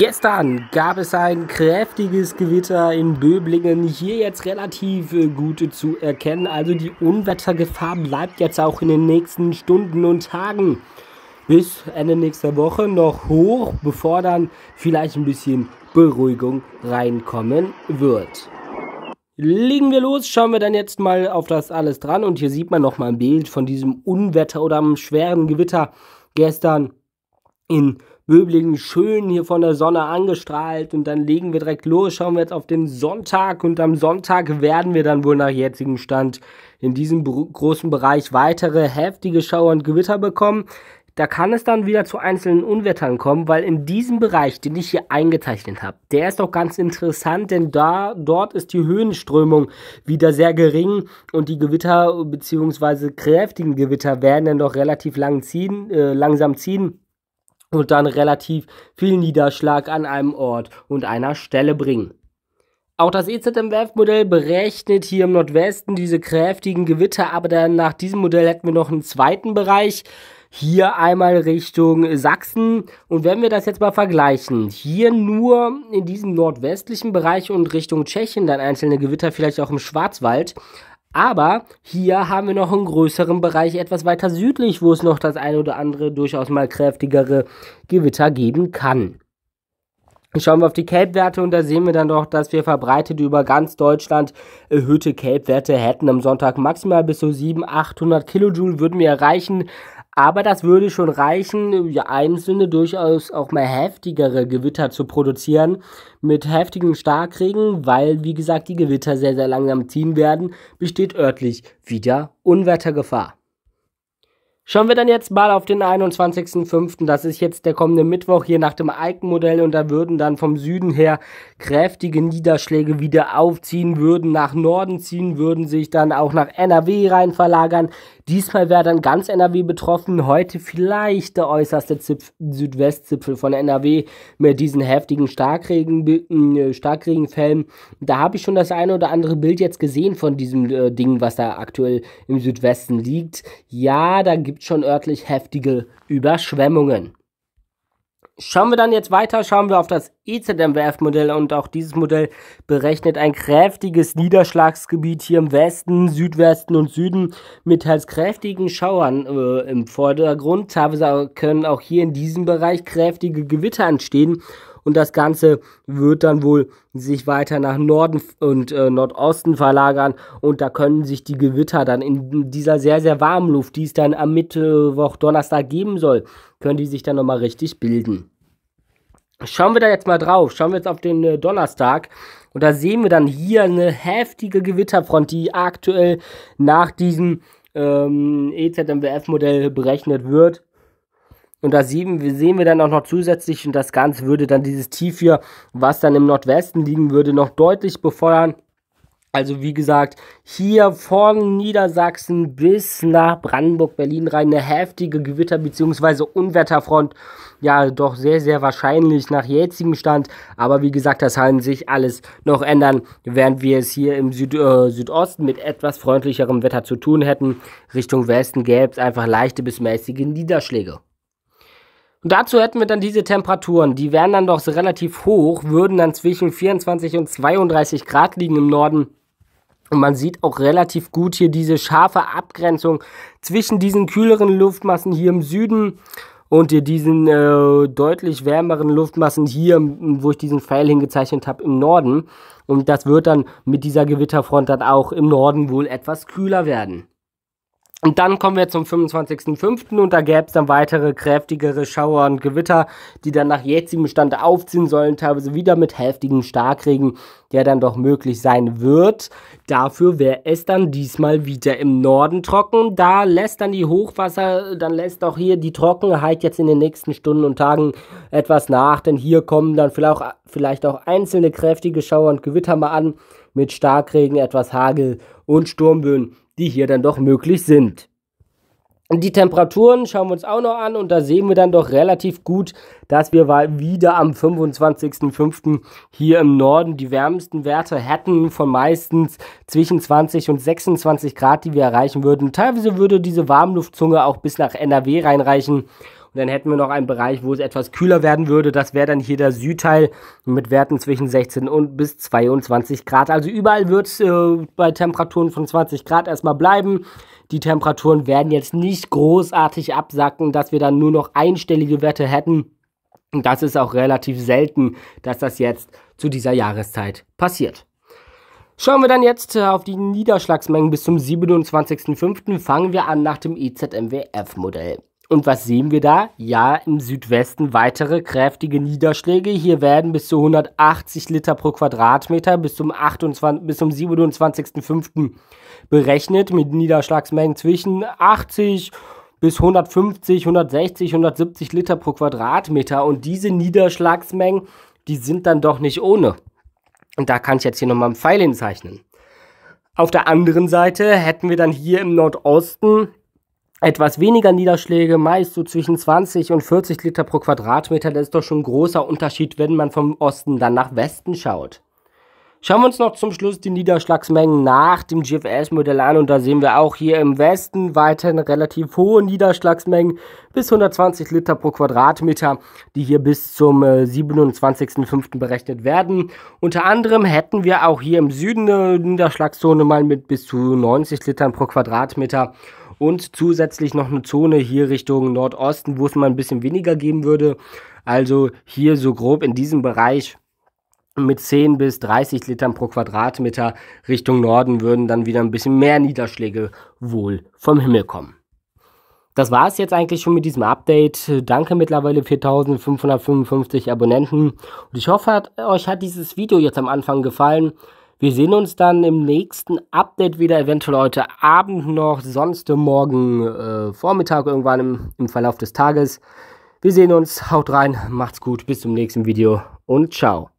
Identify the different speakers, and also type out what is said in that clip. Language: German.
Speaker 1: Gestern gab es ein kräftiges Gewitter in Böblingen, hier jetzt relativ äh, gut zu erkennen. Also die Unwettergefahr bleibt jetzt auch in den nächsten Stunden und Tagen bis Ende nächster Woche noch hoch, bevor dann vielleicht ein bisschen Beruhigung reinkommen wird. Legen wir los, schauen wir dann jetzt mal auf das alles dran und hier sieht man nochmal ein Bild von diesem Unwetter oder einem schweren Gewitter gestern in Wöblingen schön hier von der Sonne angestrahlt und dann legen wir direkt los, schauen wir jetzt auf den Sonntag und am Sonntag werden wir dann wohl nach jetzigem Stand in diesem großen Bereich weitere heftige Schauer und Gewitter bekommen. Da kann es dann wieder zu einzelnen Unwettern kommen, weil in diesem Bereich, den ich hier eingezeichnet habe, der ist doch ganz interessant, denn da dort ist die Höhenströmung wieder sehr gering und die Gewitter bzw. kräftigen Gewitter werden dann doch relativ lang ziehen, äh, langsam ziehen und dann relativ viel Niederschlag an einem Ort und einer Stelle bringen. Auch das EZMWF-Modell berechnet hier im Nordwesten diese kräftigen Gewitter, aber dann nach diesem Modell hätten wir noch einen zweiten Bereich. Hier einmal Richtung Sachsen. Und wenn wir das jetzt mal vergleichen, hier nur in diesem nordwestlichen Bereich und Richtung Tschechien dann einzelne Gewitter, vielleicht auch im Schwarzwald, aber hier haben wir noch einen größeren Bereich etwas weiter südlich, wo es noch das ein oder andere durchaus mal kräftigere Gewitter geben kann. Schauen wir auf die Kelbwerte und da sehen wir dann doch, dass wir verbreitet über ganz Deutschland erhöhte Kelbwerte hätten. Am Sonntag maximal bis zu 700, 800 Kilojoule würden wir erreichen. Aber das würde schon reichen, ja, einzelne durchaus auch mal heftigere Gewitter zu produzieren mit heftigen Starkregen, weil, wie gesagt, die Gewitter sehr, sehr langsam ziehen werden, besteht örtlich wieder Unwettergefahr. Schauen wir dann jetzt mal auf den 21.05. Das ist jetzt der kommende Mittwoch hier nach dem Eikenmodell und da würden dann vom Süden her kräftige Niederschläge wieder aufziehen, würden nach Norden ziehen, würden sich dann auch nach NRW rein verlagern. Diesmal wäre dann ganz NRW betroffen, heute vielleicht der äußerste Zipf Südwestzipfel von NRW mit diesen heftigen Starkregen, mm, äh, Starkregenfällen. Da habe ich schon das eine oder andere Bild jetzt gesehen von diesem äh, Ding, was da aktuell im Südwesten liegt. Ja, da gibt es schon örtlich heftige Überschwemmungen. Schauen wir dann jetzt weiter, schauen wir auf das EZMWF-Modell und auch dieses Modell berechnet ein kräftiges Niederschlagsgebiet hier im Westen, Südwesten und Süden mit teils kräftigen Schauern äh, im Vordergrund. Teilweise können auch hier in diesem Bereich kräftige Gewitter entstehen und das Ganze wird dann wohl sich weiter nach Norden und äh, Nordosten verlagern und da können sich die Gewitter dann in dieser sehr, sehr warmen Luft, die es dann am Mittwoch, Donnerstag geben soll, können die sich dann nochmal richtig bilden. Schauen wir da jetzt mal drauf, schauen wir jetzt auf den äh, Donnerstag. Und da sehen wir dann hier eine heftige Gewitterfront, die aktuell nach diesem ähm, EZMWF-Modell berechnet wird. Und da sehen wir dann auch noch zusätzlich, und das Ganze würde dann dieses Tief hier, was dann im Nordwesten liegen würde, noch deutlich befeuern. Also wie gesagt, hier von Niedersachsen bis nach Brandenburg, Berlin rein eine heftige Gewitter- bzw. Unwetterfront. Ja, doch sehr, sehr wahrscheinlich nach jetzigem Stand. Aber wie gesagt, das kann sich alles noch ändern, während wir es hier im Süd äh, Südosten mit etwas freundlicherem Wetter zu tun hätten. Richtung Westen gäbe es einfach leichte bis mäßige Niederschläge. Und dazu hätten wir dann diese Temperaturen, die wären dann doch relativ hoch, würden dann zwischen 24 und 32 Grad liegen im Norden. Und man sieht auch relativ gut hier diese scharfe Abgrenzung zwischen diesen kühleren Luftmassen hier im Süden und hier diesen äh, deutlich wärmeren Luftmassen hier, wo ich diesen Pfeil hingezeichnet habe, im Norden. Und das wird dann mit dieser Gewitterfront dann auch im Norden wohl etwas kühler werden. Und dann kommen wir zum 25.05. und da gäbe es dann weitere kräftigere Schauer und Gewitter, die dann nach jetzigem Stand aufziehen sollen, teilweise wieder mit heftigem Starkregen, der dann doch möglich sein wird. Dafür wäre es dann diesmal wieder im Norden trocken. Da lässt dann die Hochwasser, dann lässt auch hier die Trockenheit jetzt in den nächsten Stunden und Tagen etwas nach, denn hier kommen dann vielleicht auch einzelne kräftige Schauer und Gewitter mal an mit Starkregen, etwas Hagel und Sturmböen, die hier dann doch möglich sind. Die Temperaturen schauen wir uns auch noch an und da sehen wir dann doch relativ gut, dass wir wieder am 25.05. hier im Norden die wärmsten Werte hätten von meistens zwischen 20 und 26 Grad, die wir erreichen würden. Teilweise würde diese Warmluftzunge auch bis nach NRW reinreichen und dann hätten wir noch einen Bereich, wo es etwas kühler werden würde. Das wäre dann hier der Südteil mit Werten zwischen 16 und bis 22 Grad. Also überall wird es äh, bei Temperaturen von 20 Grad erstmal bleiben. Die Temperaturen werden jetzt nicht großartig absacken, dass wir dann nur noch einstellige Werte hätten. Und das ist auch relativ selten, dass das jetzt zu dieser Jahreszeit passiert. Schauen wir dann jetzt äh, auf die Niederschlagsmengen bis zum 27.05. Fangen wir an nach dem IZMWF-Modell. E und was sehen wir da? Ja, im Südwesten weitere kräftige Niederschläge. Hier werden bis zu 180 Liter pro Quadratmeter bis zum, zum 27.05. berechnet mit Niederschlagsmengen zwischen 80 bis 150, 160, 170 Liter pro Quadratmeter. Und diese Niederschlagsmengen, die sind dann doch nicht ohne. Und da kann ich jetzt hier nochmal einen Pfeil hinzeichnen. Auf der anderen Seite hätten wir dann hier im Nordosten etwas weniger Niederschläge, meist so zwischen 20 und 40 Liter pro Quadratmeter. Das ist doch schon ein großer Unterschied, wenn man vom Osten dann nach Westen schaut. Schauen wir uns noch zum Schluss die Niederschlagsmengen nach dem GFS-Modell an und da sehen wir auch hier im Westen weiterhin relativ hohe Niederschlagsmengen bis 120 Liter pro Quadratmeter, die hier bis zum 27.05. Äh, berechnet werden. Unter anderem hätten wir auch hier im Süden eine Niederschlagszone mal mit bis zu 90 Litern pro Quadratmeter und zusätzlich noch eine Zone hier Richtung Nordosten, wo es mal ein bisschen weniger geben würde. Also hier so grob in diesem Bereich mit 10 bis 30 Litern pro Quadratmeter Richtung Norden würden dann wieder ein bisschen mehr Niederschläge wohl vom Himmel kommen. Das war es jetzt eigentlich schon mit diesem Update. Danke mittlerweile 4555 Abonnenten. Und ich hoffe, hat, euch hat dieses Video jetzt am Anfang gefallen. Wir sehen uns dann im nächsten Update wieder, eventuell heute Abend noch, sonst morgen äh, Vormittag irgendwann im, im Verlauf des Tages. Wir sehen uns, haut rein, macht's gut, bis zum nächsten Video und ciao.